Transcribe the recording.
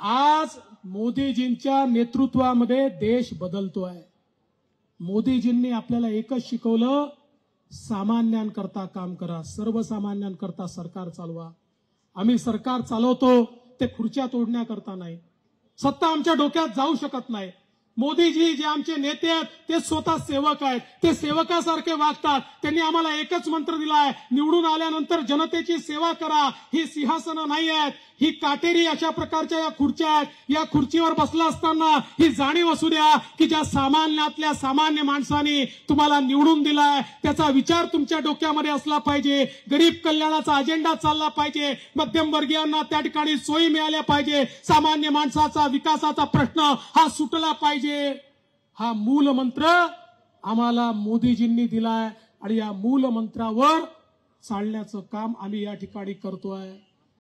आज मोदीजींच्या नेतृत्वामध्ये देश बदलतो आहे मोदीजींनी आपल्याला एकच शिकवलं सामान्यांकरता काम करा सर्वसामान्यांकरता सरकार चालवा आम्ही सरकार चालवतो ते खुर्च्या तोडण्याकरता नाही सत्ता आमच्या डोक्यात जाऊ शकत नाही मोदीजी जे आमचे नेते आहेत ते स्वतः सेवक आहेत ते सेवकासारखे वागतात त्यांनी आम्हाला एकच मंत्र दिला आहे निवडून आल्यानंतर जनतेची सेवा करा ही सिंहासनं नाही आहेत ही काटेरी अशा प्रकारच्या या खुर्च्या आहेत या खुर्चीवर बसला असताना ही जाणीव असू द्या की ज्या सामान्यातल्या सामान्य माणसाने तुम्हाला निवडून दिलाय त्याचा विचार तुमच्या डोक्यामध्ये असला पाहिजे गरीब कल्याणाचा अजेंडा चालला पाहिजे मध्यमवर्गीयांना त्या ठिकाणी सोयी मिळाल्या पाहिजे सामान्य माणसाचा विकासाचा प्रश्न हा सुटला पाहिजे पाहिजे हा मूलमंत्र आम्हाला मोदीजींनी दिलाय आणि या मूलमंत्रावर चालण्याचं काम आम्ही या ठिकाणी करतोय